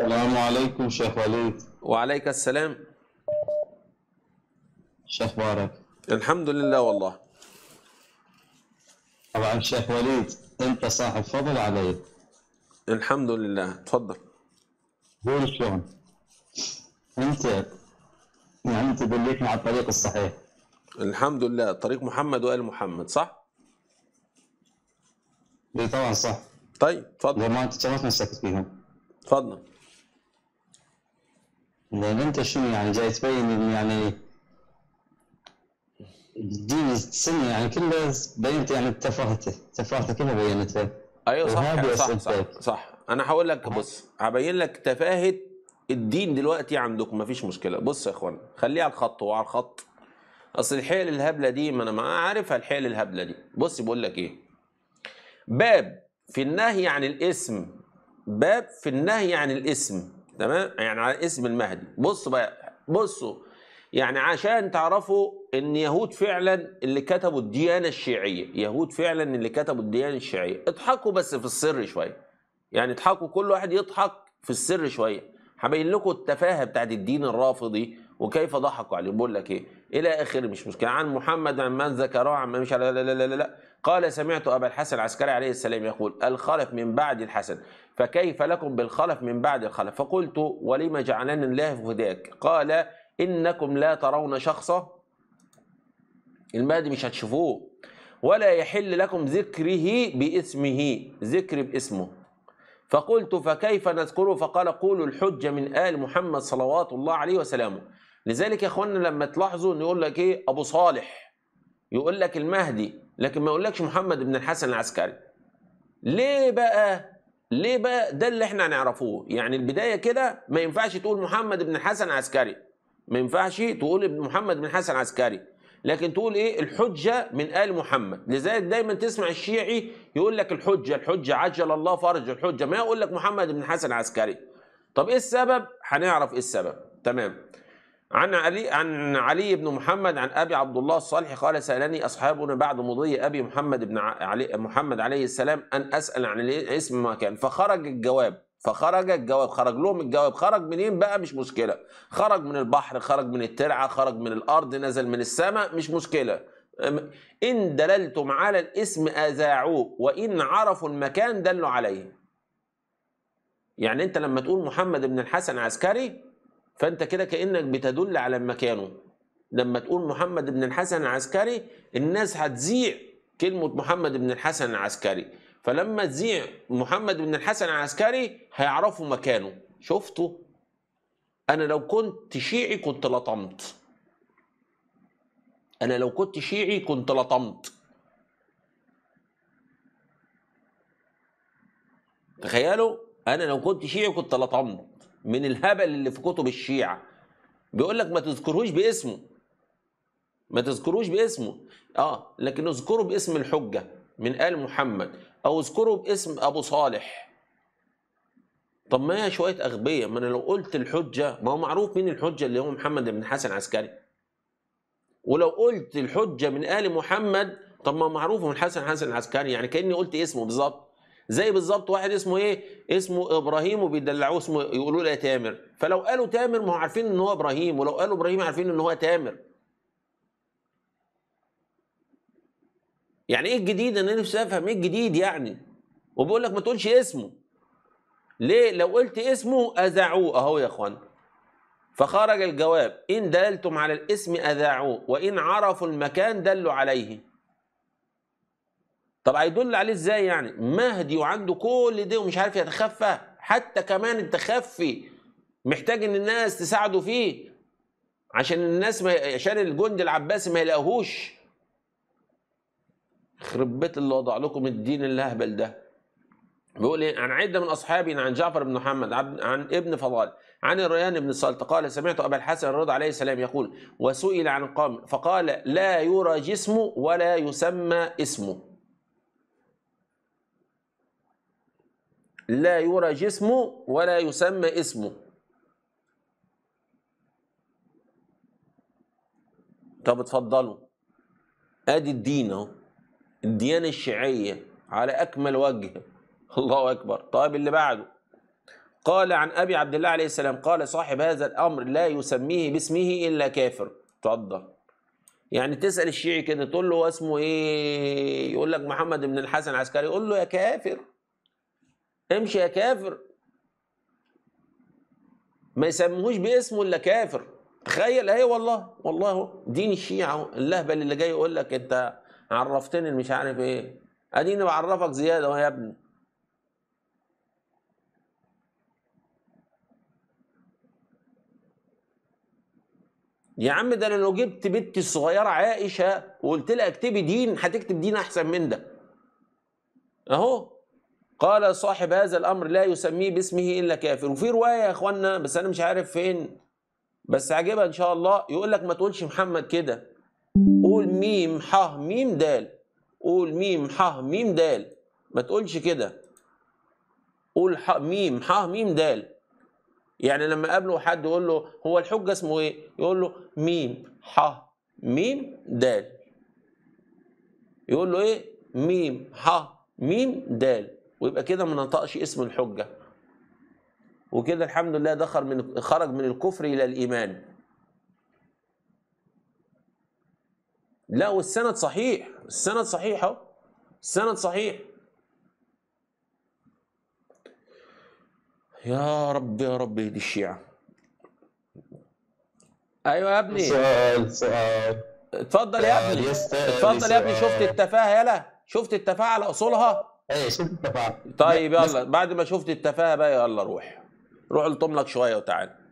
السلام عليكم شيخ وليد وعليك السلام شيخ بارك الحمد لله والله طبعا شيخ وليد انت صاحب فضل علي الحمد لله تفضل قول شلون انت يعني انت دليتنا على الطريق الصحيح الحمد لله طريق محمد وال محمد صح؟ اي طبعا صح طيب تفضل ما انت ما نفسك فيهم تفضل لان انت شنو يعني جاي تبين ان يعني الدين السنة يعني كله بينت يعني تفاهته تفاهته كلها بينتها ايوه صح صح, صح صح انا هقول لك بص هبين لك تفاهه الدين دلوقتي عندكم مفيش مشكله بص يا اخوان خليها على الخط وعلى الخط اصل الحيل الهبله دي ما انا عارفها الحيل الهبله دي بص بقول لك ايه باب في النهي عن الاسم باب في النهي عن الاسم تمام يعني على اسم المهدي بص بقى بصوا يعني عشان تعرفوا ان يهود فعلا اللي كتبوا الديانه الشيعيه يهود فعلا اللي كتبوا الديانه الشيعيه اضحكوا بس في السر شويه يعني اضحكوا كل واحد يضحك في السر شويه هبين لكم التفاهه بتاعت الدين الرافضي وكيف ضحكوا عليه بقول لك ايه الى اخره مش مشكله عن محمد عن من ذكره عن مش لا لا لا لا, لا. قال سمعت ابا الحسن العسكري عليه السلام يقول الخلف من بعد الحسن فكيف لكم بالخلف من بعد الخلف فقلت ولم جعلني الله فداك قال إنكم لا ترون شخصا المادي مش هتشوفوه ولا يحل لكم ذكره باسمه ذكر باسمه فقلت فكيف نذكره فقال قولوا الحجة من آل محمد صلوات الله عليه وسلامه لذلك يا اخوانا لما تلاحظوا ان يقول لك ايه ابو صالح يقول لك المهدي لكن ما يقولكش محمد بن الحسن العسكري ليه بقى ليه بقى ده اللي احنا هنعرفوه يعني البدايه كده ما ينفعش تقول محمد بن الحسن عسكري ما ينفعش تقول ابن محمد بن حسن عسكري لكن تقول ايه الحجه من ال محمد لذلك دايما تسمع الشيعي يقول لك الحجه الحجه عجل الله فرج الحجه ما يقول لك محمد بن حسن عسكري طب ايه السبب هنعرف ايه السبب تمام عن علي عن علي بن محمد عن ابي عبد الله الصالح قال سالني اصحابنا بعد مضي ابي محمد بن علي محمد عليه السلام ان اسال عن الاسم ما كان فخرج الجواب فخرج الجواب خرج لهم الجواب خرج منين بقى مش مشكله خرج من البحر خرج من الترعه خرج من الارض نزل من السماء مش مشكله ان دللتم على الاسم اذاعوه وان عرفوا المكان دلوا عليه يعني انت لما تقول محمد بن الحسن عسكري فانت كده كانك بتدل على مكانه لما تقول محمد بن الحسن العسكري الناس هتذيع كلمه محمد بن الحسن العسكري فلما تذيع محمد بن الحسن العسكري هيعرفوا مكانه شفتوا انا لو كنت شيعي كنت لطمت انا لو كنت شيعي كنت لطمت تخيلوا انا لو كنت شيعي كنت لطمت من الهبل اللي في كتب الشيعة بيقول لك ما تذكرهوش باسمه ما تذكروش باسمه اه لكن اذكره باسم الحجة من آل محمد أو اذكره باسم أبو صالح طب ما هي شوية أغبية ما أنا لو قلت الحجة ما هو معروف مين الحجة اللي هو محمد بن حسن عسكري ولو قلت الحجة من آل محمد طب ما معروف من حسن حسن العسكري يعني كأني قلت اسمه بالظبط زي بالظبط واحد اسمه ايه اسمه ابراهيم وبيدلعوه اسمه يقولوا له يا إيه، تامر فلو قالوا تامر ما هو عارفين ان هو ابراهيم ولو قالوا ابراهيم عارفين ان هو تامر يعني ايه الجديد انا نفسي افهم ايه الجديد يعني وبيقول لك ما تقولش اسمه ليه لو قلت اسمه اذاعوه اهو يا اخوان فخرج الجواب ان دللتم على الاسم اذاعوه وان عرفوا المكان دلوا عليه طب هيدل عليه ازاي يعني مهدي وعنده كل ده ومش عارف يتخفى حتى كمان التخفي محتاج ان الناس تساعده فيه عشان الناس ما عشان الجند العباسي ما يلاقوهوش يخرب بيت اللي وضع لكم الدين الاهبل ده بيقول ايه عن عده من اصحابي عن جعفر بن محمد عن ابن فضال عن الريان بن صلت قال سمعت ابا الحسن الرضا عليه السلام يقول وسئل عن القوم فقال لا يرى جسمه ولا يسمى اسمه لا يرى جسمه ولا يسمى اسمه طب اتفضلوا ادي الدين اهو الديانه الشيعيه على اكمل وجه الله اكبر طيب اللي بعده قال عن ابي عبد الله عليه السلام قال صاحب هذا الامر لا يسميه باسمه الا كافر اتفضل يعني تسال الشيعي كده تقول له اسمه ايه يقول لك محمد بن الحسن العسكري يقول له يا كافر امشي يا كافر ما يسموهوش باسمه الا كافر تخيل اهي والله والله دين الشيعه اللهبل اللي جاي يقول لك انت عرفتني مش عارف ايه اديني بعرفك زياده يا ابني يا عم ده انا لو جبت بنتي الصغيره عائشه وقلت لها اكتبي دين هتكتب دين احسن من ده اهو قال صاحب هذا الأمر لا يسميه باسمه إلا كافر وفي رواية يا إخوانا بس أنا مش عارف فين بس عجبها إن شاء الله يقول لك ما تقولش محمد كده قول ميم ح ميم دال قول ميم ح ميم دال ما تقولش كده قول ح ميم ح ميم دال يعني لما قابله حد يقول له هو الحجة اسمه ايه؟ يقول له ميم ح ميم دال يقول له ايه؟ ميم ح ميم دال ويبقى كده ما نطقش اسم الحجه وكده الحمد لله دخل من خرج من الكفر الى الايمان لا والسند صحيح السند صحيح اهو السند صحيح يا رب يا رب اهدي الشيعة ايوه يا ابني سؤال سؤال اتفضل يا ابني آه، اتفضل يا ابني شفت التفاهه يلا شفت التفاهه على اصولها إيه، التفاهه طيب يلا بعد ما شفت التفاهه بقى يلا روح روح لطم لك شويه وتعالى